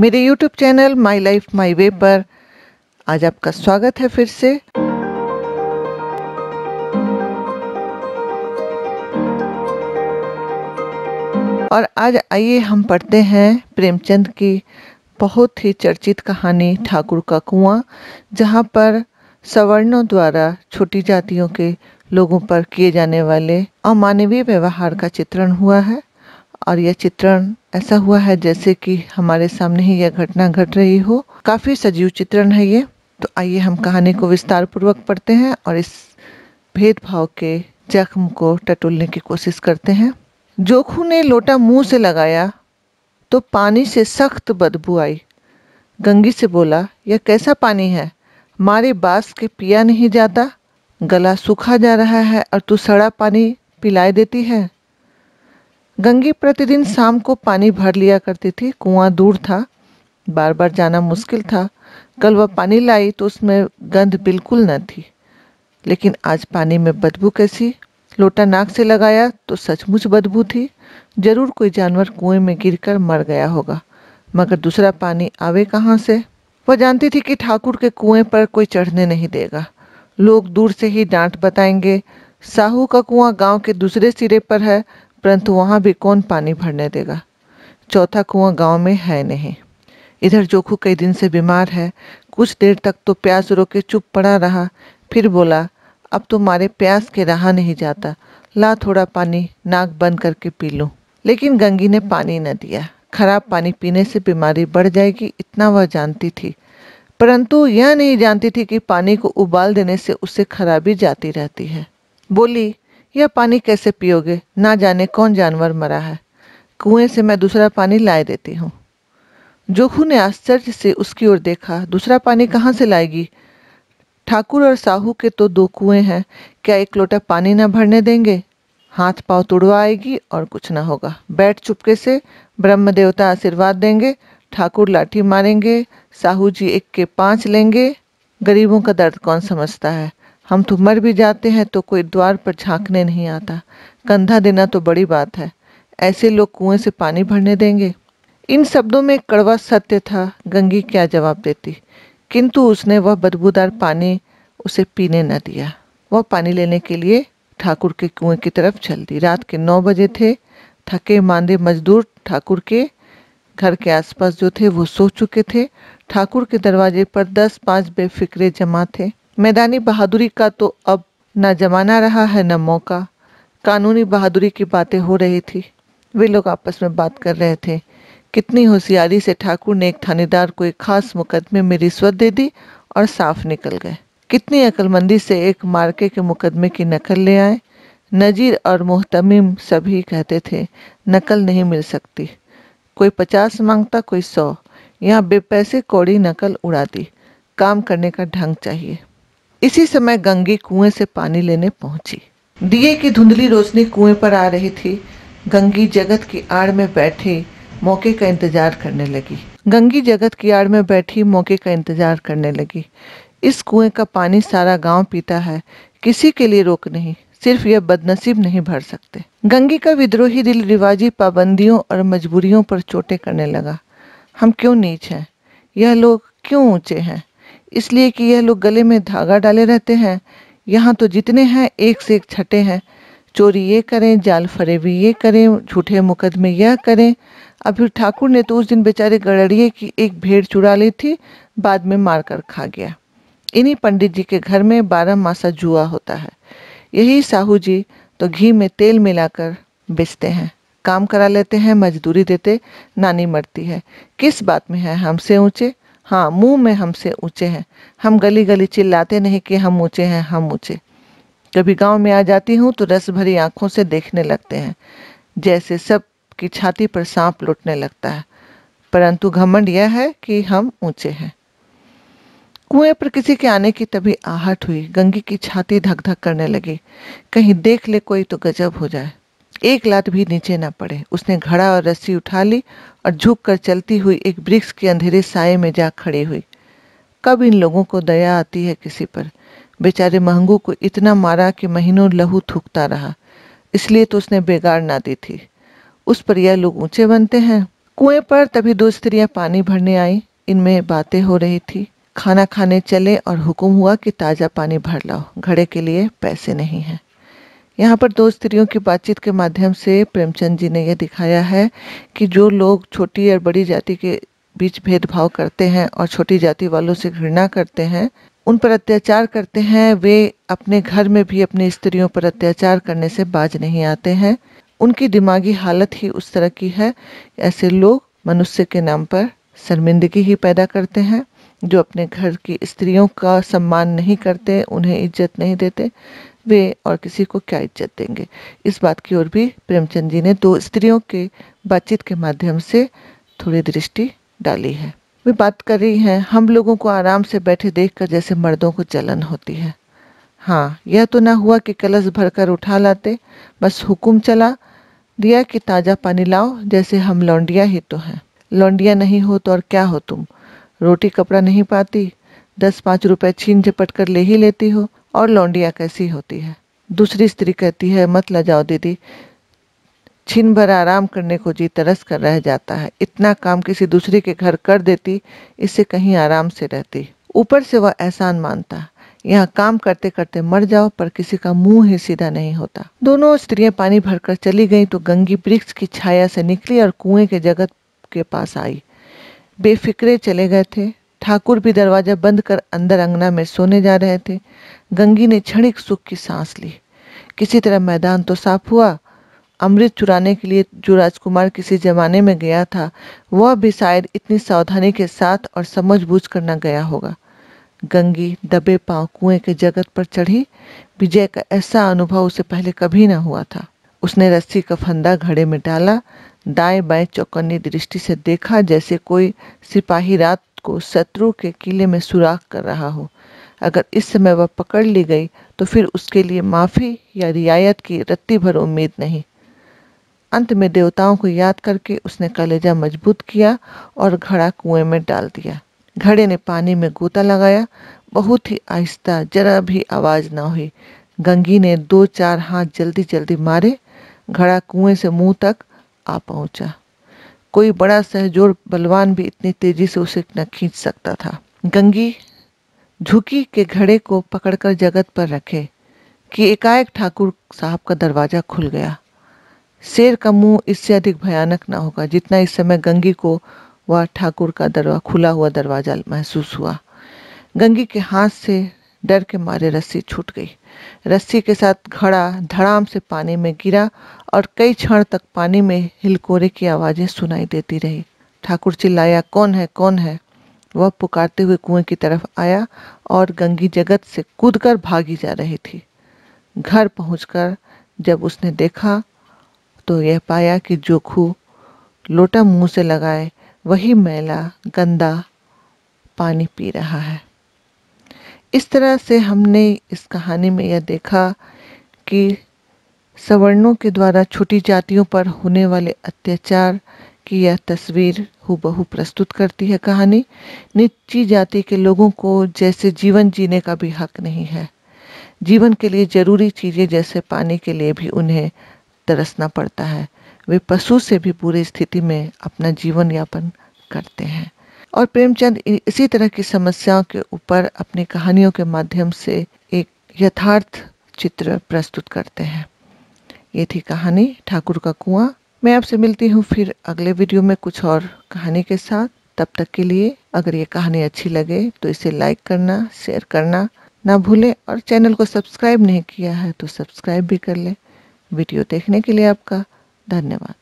मेरे YouTube channel my life my way पर आज आपका स्वागत है फिर से और आज आइए हम पढ़ते हैं प्रेमचंद की बहुत ही चर्चित कहानी ठाकुर का कुआं जहाँ पर सवर्णों द्वारा छोटी जातियों के लोगों पर किए जाने वाले अमानवीय व्यवहार का चित्रण हुआ है और यह चित्रण ऐसा हुआ है जैसे कि हमारे सामने ही यह घटना घट रही हो काफ़ी सजीव चित्रण है ये तो आइए हम कहानी को विस्तार पूर्वक पढ़ते हैं और इस भेदभाव के जख्म को टटोलने की कोशिश करते हैं जोखू ने लोटा मुंह से लगाया तो पानी से सख्त बदबू आई गंगी से बोला यह कैसा पानी है मारे बास के पिया नहीं जाता गला सूखा जा रहा है और तू सड़ा पानी पिलाए देती है गंगी प्रतिदिन शाम को पानी भर लिया करती थी कुआं दूर था बार बार जाना मुश्किल था कल वह पानी लाई तो उसमें गंध बिल्कुल न थी लेकिन आज पानी में बदबू कैसी लोटा नाक से लगाया तो सचमुच बदबू थी जरूर कोई जानवर कुएं में गिरकर मर गया होगा मगर दूसरा पानी आवे कहाँ से वह जानती थी कि ठाकुर के कुएं पर कोई चढ़ने नहीं देगा लोग दूर से ही डांट बताएंगे साहू का कुआं गांव के दूसरे सिरे पर है परंतु वहाँ भी कौन पानी भरने देगा चौथा कुआं गांव में है नहीं इधर जोखू कई दिन से बीमार है कुछ देर तक तो प्यास रोके चुप पड़ा रहा फिर बोला अब तो मारे प्यास के रहा नहीं जाता ला थोड़ा पानी नाक बंद करके पी लूँ लेकिन गंगी ने पानी न दिया खराब पानी पीने से बीमारी बढ़ जाएगी इतना वह जानती थी परंतु यह नहीं जानती थी कि पानी को उबाल देने से उसे खराबी जाती रहती है बोली यह पानी कैसे पियोगे ना जाने कौन जानवर मरा है कुएं से मैं दूसरा पानी लाए देती हूँ जोखू ने आश्चर्य से उसकी ओर देखा दूसरा पानी कहाँ से लाएगी ठाकुर और साहू के तो दो कुएं हैं क्या एक लोटा पानी ना भरने देंगे हाथ पाँव तुड़वा आएगी और कुछ ना होगा बैठ चुपके से ब्रह्म देवता आशीर्वाद देंगे ठाकुर लाठी मारेंगे साहू जी एक के पाँच लेंगे गरीबों का दर्द कौन समझता है हम तो मर भी जाते हैं तो कोई द्वार पर झांकने नहीं आता कंधा देना तो बड़ी बात है ऐसे लोग कुएं से पानी भरने देंगे इन शब्दों में कड़वा सत्य था गंगी क्या जवाब देती किंतु उसने वह बदबूदार पानी उसे पीने न दिया वह पानी लेने के लिए ठाकुर के कुएं की तरफ चल दी रात के नौ बजे थे थके मांदे मजदूर ठाकुर के घर के आसपास जो थे वो सो चुके थे ठाकुर के दरवाजे पर दस पाँच बेफिक्रे जमा थे मैदानी बहादुरी का तो अब ना जमाना रहा है न मौका कानूनी बहादुरी की बातें हो रही थी वे लोग आपस में बात कर रहे थे कितनी होशियारी से ठाकुर ने एक थानेदार को एक खास मुकदमे में रिश्वत दे दी और साफ निकल गए कितनी अकलमंदी से एक मार्के के मुकदमे की नकल ले आए नजीर और मोहतमिम सभी कहते थे नकल नहीं मिल सकती कोई पचास मांगता कोई सौ यहाँ बेपैसे कौड़ी नकल उड़ा दी काम करने का ढंग चाहिए इसी समय गंगी कुएं से पानी लेने पहुंची दिए की धुंधली रोशनी कुएं पर आ रही थी गंगी जगत की आड़ में बैठी मौके का इंतजार करने लगी गंगी जगत की आड़ में बैठी मौके का इंतजार करने लगी इस कुएं का पानी सारा गांव पीता है किसी के लिए रोक नहीं सिर्फ यह बदनसीब नहीं भर सकते गंगी का विद्रोही दिल रिवाजी पाबंदियों और मजबूरियों पर चोटें करने लगा हम क्यों नीच हैं यह लोग क्यों ऊंचे हैं इसलिए कि यह लोग गले में धागा डाले रहते हैं यहाँ तो जितने हैं एक से एक छठे हैं चोरी ये करें जाल फरेबी ये करें झूठे मुकदमे यह करें अभी ठाकुर ने तो उस दिन बेचारे गड़ड़िए की एक भेड़ चुरा ली थी बाद में मारकर खा गया इन्हीं पंडित जी के घर में बारह मासा जुआ होता है यही साहू जी तो घी में तेल मिलाकर बेचते हैं काम करा लेते हैं मजदूरी देते नानी मरती है किस बात में है हमसे ऊंचे हाँ मुंह में हमसे ऊंचे हैं हम गली गली चिल्लाते नहीं कि हम ऊंचे हैं हम ऊंचे कभी गांव में आ जाती हूँ तो रस भरी आंखों से देखने लगते हैं जैसे सब की छाती पर सांप लुटने लगता है परंतु घमंड यह है कि हम ऊंचे हैं कुएं पर किसी के आने की तभी आहट हुई गंगी की छाती धक धक करने लगी कहीं देख ले कोई तो गजब हो जाए एक लात भी नीचे ना पड़े उसने घड़ा और रस्सी उठा ली और झुककर चलती हुई एक वृक्ष के अंधेरे साय में जा खड़ी हुई कब इन लोगों को दया आती है किसी पर बेचारे महंगू को इतना मारा कि महीनों लहू थूकता रहा इसलिए तो उसने बेगाड़ ना दी थी उस पर यह लोग ऊंचे बनते हैं कुएं पर तभी दो स्त्रियां पानी भरने आई इनमें बातें हो रही थी खाना खाने चले और हुक्म हुआ कि ताज़ा पानी भर लाओ घड़े के लिए पैसे नहीं हैं यहाँ पर दो स्त्रियों की बातचीत के माध्यम से प्रेमचंद जी ने यह दिखाया है कि जो लोग छोटी और बड़ी जाति के बीच भेदभाव करते हैं और छोटी जाति वालों से घृणा करते हैं उन पर अत्याचार करते हैं वे अपने घर में भी अपनी स्त्रियों पर अत्याचार करने से बाज नहीं आते हैं उनकी दिमागी हालत ही उस तरह की है ऐसे लोग मनुष्य के नाम पर शर्मिंदगी ही पैदा करते हैं जो अपने घर की स्त्रियों का सम्मान नहीं करते उन्हें इज्जत नहीं देते वे और किसी को क्या इज्जत देंगे इस बात की ओर भी प्रेमचंद जी ने दो स्त्रियों के बातचीत के माध्यम से थोड़ी दृष्टि डाली है वे बात कर रही हैं हम लोगों को आराम से बैठे देखकर जैसे मर्दों को जलन होती है हाँ यह तो ना हुआ कि कलश भरकर उठा लाते बस हुक्म चला दिया कि ताज़ा पानी लाओ जैसे हम लौंडिया ही तो हैं लौंडिया नहीं हो तो और क्या हो तुम रोटी कपड़ा नहीं पाती दस पाँच रुपए छीन झपट कर ले ही लेती हो और लौंडिया कैसी होती है दूसरी स्त्री कहती है मत ला जाओ दीदी छिन भर आराम करने को जी तरस कर रह जाता है इतना काम किसी दूसरे के घर कर देती इससे कहीं आराम से रहती ऊपर से वह एहसान मानता यहाँ काम करते करते मर जाओ पर किसी का मुंह ही सीधा नहीं होता दोनों स्त्रियां पानी भरकर चली गईं तो गंगी वृक्ष की छाया से निकली और कुएं के जगत के पास आई बेफिक्रे चले गए थे ठाकुर भी दरवाजा बंद कर अंदर अंगना में सोने जा रहे थे गंगी ने क्षणिक सुख की सांस ली किसी तरह मैदान तो साफ हुआ अमृत चुराने के लिए जो राजकुमार किसी जमाने में गया था वह भी शायद इतनी सावधानी के साथ और समझ बूझ कर न गया होगा गंगी दबे पांव कुएं के जगत पर चढ़ी विजय का ऐसा अनुभव उसे पहले कभी न हुआ था उसने रस्सी का फंदा घड़े में डाला दाएं बाएं चौकन्नी दृष्टि से देखा जैसे कोई सिपाही रात को शत्रु के किले में सुराख कर रहा हो अगर इस समय वह पकड़ ली गई तो फिर उसके लिए माफ़ी या रियायत की रत्ती भर उम्मीद नहीं अंत में देवताओं को याद करके उसने कलेजा मजबूत किया और घड़ा कुएं में डाल दिया घड़े ने पानी में गोता लगाया बहुत ही आहिस्ता जरा भी आवाज़ ना हुई गंगी ने दो चार हाथ जल्दी जल्दी मारे घड़ा कुएं से मुंह तक आ पहुंचा कोई बड़ा सहजोर बलवान भी इतनी तेजी से उसे न खींच सकता था गंगी झुकी के घड़े को पकड़कर जगत पर रखे कि एकाएक ठाकुर साहब का दरवाजा खुल गया शेर का मुंह इससे अधिक भयानक ना होगा जितना इस समय गंगी को वह ठाकुर का दरवा खुला हुआ दरवाजा महसूस हुआ गंगी के हाथ से डर के मारे रस्सी छूट गई रस्सी के साथ घड़ा धड़ाम से पानी में गिरा और कई क्षण तक पानी में हिलकोरे की आवाज़ें सुनाई देती रही ठाकुर चिल्लाया कौन है कौन है वह पुकारते हुए कुएं की तरफ आया और गंगी जगत से कूद भागी जा रही थी घर पहुंचकर जब उसने देखा तो यह पाया कि जोखू लोटा मुंह से लगाए वही मैला गंदा पानी पी रहा है इस तरह से हमने इस कहानी में यह देखा कि सवर्णों के द्वारा छोटी जातियों पर होने वाले अत्याचार की यह तस्वीर हूबहू प्रस्तुत करती है कहानी निची जाति के लोगों को जैसे जीवन जीने का भी हक नहीं है जीवन के लिए जरूरी चीज़ें जैसे पानी के लिए भी उन्हें तरसना पड़ता है वे पशु से भी पूरी स्थिति में अपना जीवन यापन करते हैं और प्रेमचंद इसी तरह की समस्याओं के ऊपर अपनी कहानियों के माध्यम से एक यथार्थ चित्र प्रस्तुत करते हैं ये थी कहानी ठाकुर का कुआं मैं आपसे मिलती हूँ फिर अगले वीडियो में कुछ और कहानी के साथ तब तक के लिए अगर ये कहानी अच्छी लगे तो इसे लाइक करना शेयर करना ना भूलें और चैनल को सब्सक्राइब नहीं किया है तो सब्सक्राइब भी कर लें वीडियो देखने के लिए आपका धन्यवाद